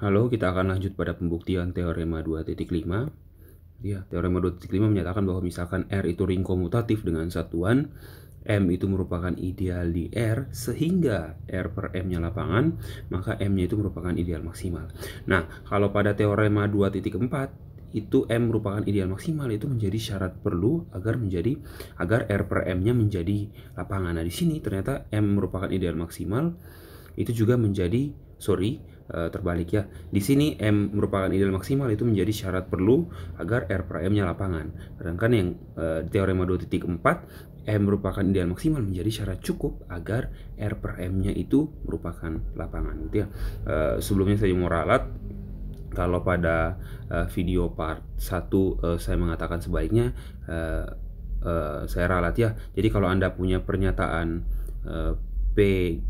Halo, kita akan lanjut pada pembuktian teorema 2.5. Ya, teorema 2.5 menyatakan bahwa misalkan R itu ring komutatif dengan satuan M itu merupakan ideal di R sehingga R per M-nya lapangan, maka M-nya itu merupakan ideal maksimal. Nah, kalau pada teorema 2.4 itu M merupakan ideal maksimal itu menjadi syarat perlu agar menjadi agar R per M-nya menjadi lapangan. Nah, di sini ternyata M merupakan ideal maksimal itu juga menjadi sorry Eh, terbalik ya. Di sini M merupakan ideal maksimal itu menjadi syarat perlu agar R prime-nya lapangan. Sedangkan yang uh, teorema 2.4 M merupakan ideal maksimal menjadi syarat cukup agar R prime-nya itu merupakan lapangan gitu ya. Uh, sebelumnya saya mau ralat kalau pada uh, video part 1 uh, saya mengatakan sebaiknya uh, uh, saya ralat ya. Jadi kalau Anda punya pernyataan uh, P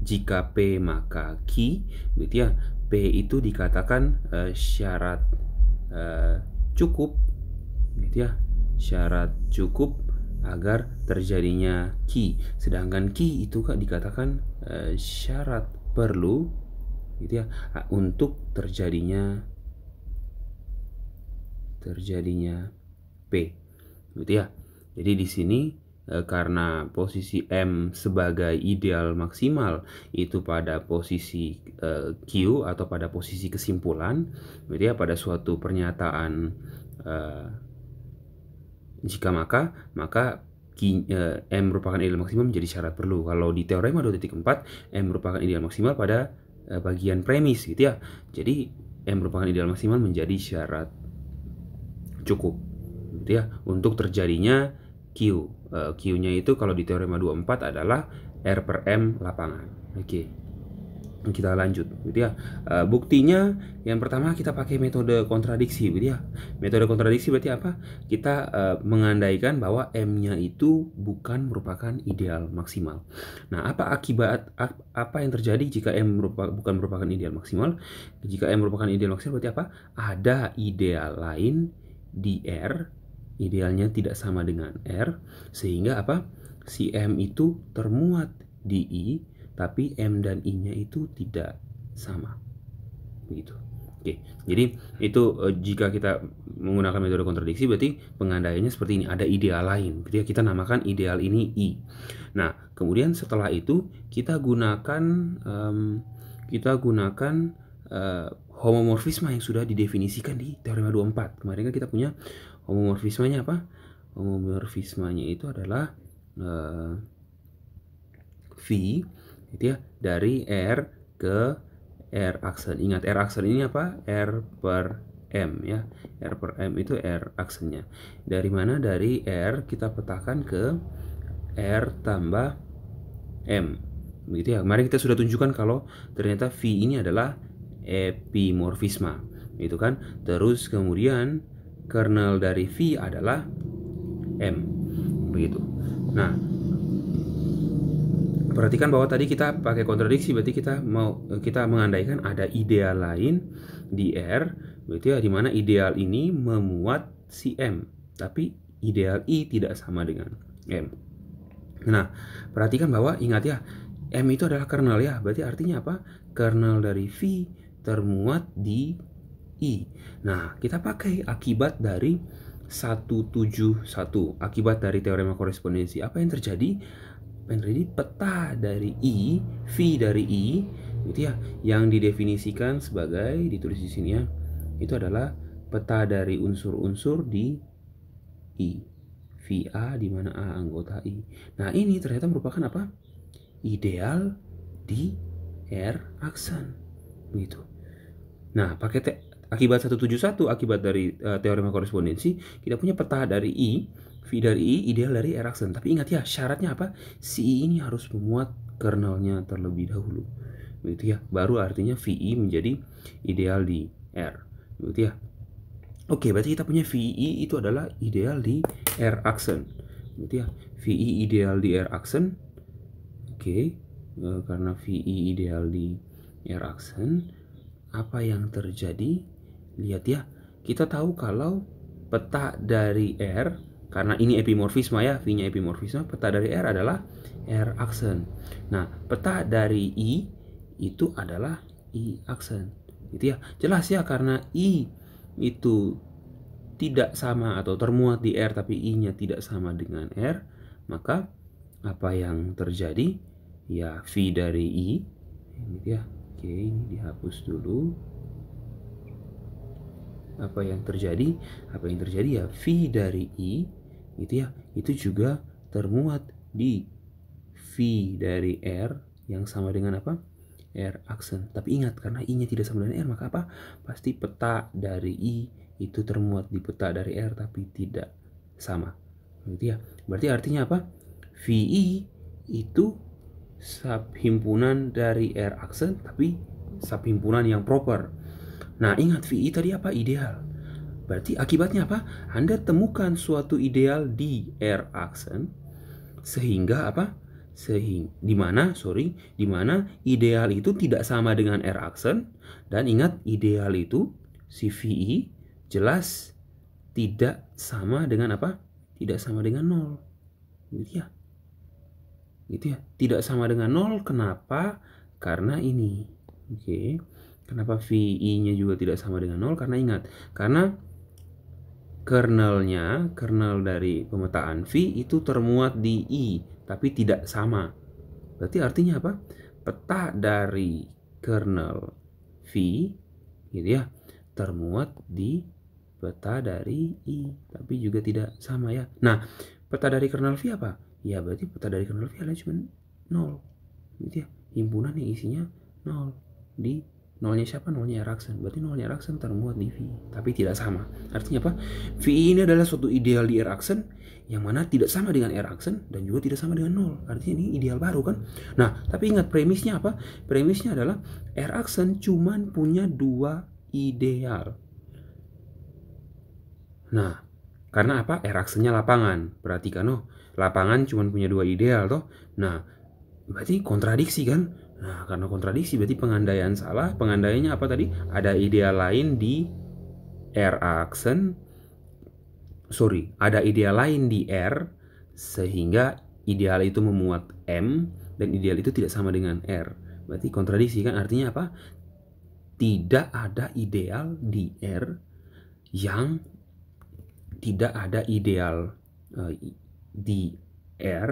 jika P maka Q gitu ya P itu dikatakan uh, syarat uh, cukup gitu ya syarat cukup agar terjadinya ki sedangkan ki itu kak dikatakan uh, syarat perlu gitu ya ah, untuk terjadinya terjadinya P gitu ya jadi di sini Eh, karena posisi M sebagai ideal maksimal itu pada posisi eh, Q atau pada posisi kesimpulan berarti ya pada suatu pernyataan eh, jika maka maka Q, uh, M merupakan ideal maksimal menjadi syarat perlu kalau di teorema 2.4 M merupakan ideal maksimal pada uh, bagian premis gitu ya jadi M merupakan ideal maksimal menjadi syarat cukup gitu ya untuk terjadinya Q. Uh, Q-nya itu kalau di teorema 24 adalah R per M lapangan. Oke. Okay kita lanjut gitu ya Uh, buktinya yang pertama kita pakai metode kontradiksi gitu ya metode kontradiksi berarti apa kita uh, mengandaikan bahwa m-nya itu bukan merupakan ideal maksimal nah apa akibat apa yang terjadi jika m merupakan bukan merupakan ideal maksimal jika m merupakan ideal maksimal berarti apa ada ideal lain di r idealnya tidak sama dengan R sehingga apa si M itu termuat di I tapi M dan I-nya itu tidak sama begitu Oke, jadi itu eh, jika kita menggunakan metode kontradiksi berarti pengandaiannya seperti ini, ada ideal lain. ketika kita namakan ideal ini I. Nah, kemudian setelah itu kita gunakan um, kita gunakan uh, homomorfisme yang sudah didefinisikan di teorema 24. Kemarin kan kita punya homomorfismenya apa homomorfismenya itu adalah uh, v gitu ya dari r ke r aksen ingat r aksen ini apa r per m ya r per m itu r aksennya dari mana dari r kita petakan ke r tambah m begitu ya kemarin kita sudah tunjukkan kalau ternyata v ini adalah epimorfisme itu kan terus kemudian kernel dari V adalah M begitu nah perhatikan bahwa tadi kita pakai kontradiksi berarti kita mau kita mengandaikan ada ideal lain di R berarti ya mana ideal ini memuat si M tapi ideal I tidak sama dengan M nah perhatikan bahwa ingat ya M itu adalah kernel ya berarti artinya apa kernel dari V termuat di I. Nah, kita pakai akibat dari 171. Akibat dari teorema korespondensi. Apa yang terjadi? Penredi peta dari I, V dari I, gitu ya, yang didefinisikan sebagai ditulis di sini ya. Itu adalah peta dari unsur-unsur di I. VA di mana A anggota I. Nah, ini ternyata merupakan apa? Ideal di R aksen. Begitu. Nah, pakai akibat 171 akibat dari uh, eh, teorema korespondensi kita punya peta dari I V dari I ideal dari r aksen tapi ingat ya syaratnya apa si I ini harus memuat kernelnya terlebih dahulu begitu ya baru artinya VI menjadi ideal di R begitu ya Oke, berarti kita punya VI itu adalah ideal di R aksen. begitu ya, VI ideal di R aksen. Oke, eh, karena VI ideal di R aksen, apa yang terjadi lihat ya kita tahu kalau peta dari R karena ini epimorfisme ya V-nya epimorfisme peta dari R adalah R aksen nah peta dari I itu adalah I aksen gitu ya jelas ya karena I itu tidak sama atau termuat di R tapi I-nya tidak sama dengan R maka apa yang terjadi ya V dari I gitu ya oke ini dihapus dulu apa yang terjadi apa yang terjadi ya v dari i itu ya itu juga termuat di v dari r yang sama dengan apa r aksen tapi ingat karena i nya tidak sama dengan r maka apa pasti peta dari i itu termuat di peta dari r tapi tidak sama gitu ya berarti artinya apa V i itu sub himpunan dari r aksen tapi sub himpunan yang proper Nah, ingat VI tadi apa? Ideal. Berarti akibatnya apa? Anda temukan suatu ideal di R aksen sehingga apa? sehing dimana Sorry, dimana ideal itu tidak sama dengan R aksen dan ingat ideal itu si VI jelas tidak sama dengan apa? Tidak sama dengan nol. Gitu ya. Gitu ya. Tidak sama dengan nol kenapa? Karena ini. Oke. Okay. Kenapa VI-nya juga tidak sama dengan 0? Karena ingat, karena kernelnya, kernel dari pemetaan V itu termuat di I, tapi tidak sama. Berarti artinya apa? Peta dari kernel V gitu ya, termuat di peta dari I, tapi juga tidak sama ya. Nah, peta dari kernel V apa? Ya berarti peta dari kernel V adalah cuma 0. Gitu ya. Himpunan yang isinya 0 di nolnya siapa nolnya Erikson berarti nolnya Erikson termuat di V tapi tidak sama artinya apa V ini adalah suatu ideal di Erikson yang mana tidak sama dengan Erikson dan juga tidak sama dengan nol artinya ini ideal baru kan nah tapi ingat premisnya apa premisnya adalah Erikson cuman punya dua ideal nah karena apa Erickson-nya lapangan perhatikan oh lapangan cuman punya dua ideal toh nah berarti kontradiksi kan Nah, karena kontradiksi berarti pengandaian salah. Pengandaiannya apa tadi? Ada ideal lain di R aksen. Sorry, ada ideal lain di R sehingga ideal itu memuat M dan ideal itu tidak sama dengan R. Berarti kontradiksi kan artinya apa? Tidak ada ideal di R yang tidak ada ideal uh, di R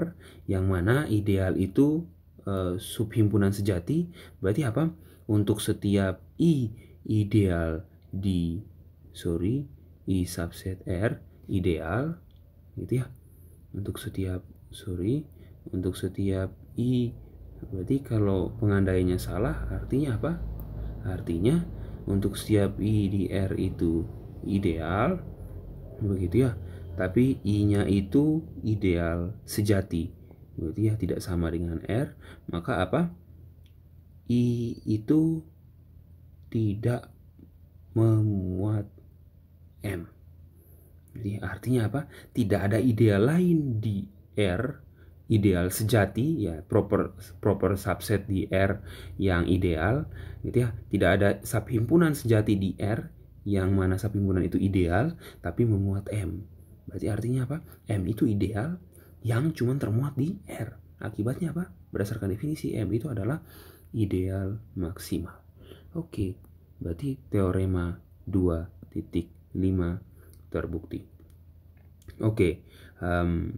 yang mana ideal itu Eh, subhimpunan sejati berarti apa? Untuk setiap i ideal di sorry i subset r ideal gitu ya. Untuk setiap sorry untuk setiap i berarti kalau pengandainya salah artinya apa? Artinya untuk setiap i di r itu ideal begitu ya. Tapi i-nya itu ideal sejati berarti ya tidak sama dengan R maka apa I itu tidak memuat M jadi artinya apa tidak ada ideal lain di R ideal sejati ya proper proper subset di R yang ideal gitu ya tidak ada subhimpunan sejati di R yang mana subhimpunan itu ideal tapi memuat M berarti artinya apa M itu ideal yang cuma termuat di R. Akibatnya apa? Berdasarkan definisi M itu adalah ideal maksimal. Oke, berarti teorema 2.5 terbukti. Oke, um,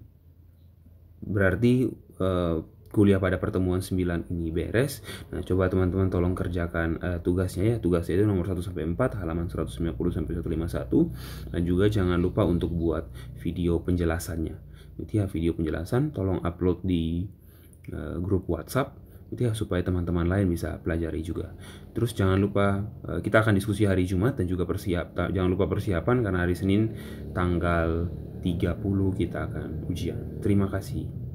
berarti uh, kuliah pada pertemuan 9 ini beres. Nah, coba teman-teman tolong kerjakan uh, tugasnya ya. Tugasnya itu nomor 1 sampai 4 halaman 190 sampai 151 dan juga jangan lupa untuk buat video penjelasannya itu ya video penjelasan tolong upload di uh, grup WhatsApp itu ya supaya teman-teman lain bisa pelajari juga. Terus jangan lupa uh, kita akan diskusi hari Jumat dan juga persiap jangan lupa persiapan karena hari Senin tanggal 30 kita akan ujian. Terima kasih.